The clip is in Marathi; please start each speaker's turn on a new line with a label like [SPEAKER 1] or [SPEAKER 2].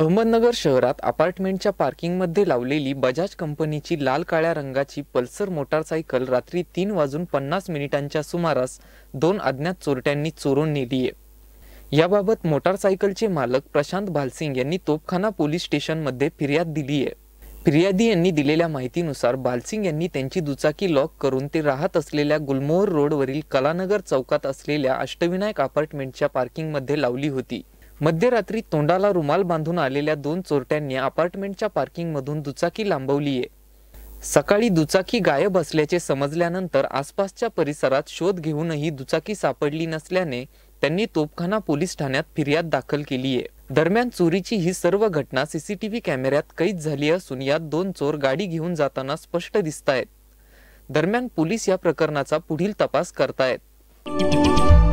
[SPEAKER 1] अहमदनगर शहरात अपार्टमेंटच्या पार्किंगमध्ये लावलेली बजाज कंपनीची लाल काळ्या रंगाची पल्सर मोटारसायकल रात्री तीन वाजून पन्नास मिनिटांच्या सुमारास दोन अज्ञात चोरट्यांनी चोरून नेली आहे याबाबत मोटारसायकलचे मालक प्रशांत भालसिंग यांनी तोपखाना पोलीस स्टेशनमध्ये फिर्याद दिली आहे फिर्यादी यांनी दिलेल्या माहितीनुसार भालसिंग यांनी त्यांची दुचाकी लॉक करून ते राहत असलेल्या गुलमोहर रोडवरील कलानगर चौकात असलेल्या अष्टविनायक अपार्टमेंटच्या पार्किंगमध्ये लावली होती मध्यरात्री तोंडाला रुमाल बांधून आलेल्या दोन चोरट्यांनी अपार्टमेंटच्या पार्किंगमधून दुचाकी लांबवलीये सकाळी दुचाकी गायब असल्याचे समजल्यानंतर आसपासच्या परिसरात शोध घेऊनही दुचाकी सापडली नसल्याने त्यांनी तोपखाना पोलीस ठाण्यात फिर्याद दाखल केली आहे दरम्यान चोरीची ही सर्व घटना सीसीटीव्ही कॅमेऱ्यात कैद झाली असून यात दोन चोर गाडी घेऊन जाताना स्पष्ट दिसत आहेत दरम्यान पोलीस या प्रकरणाचा पुढील तपास करतायत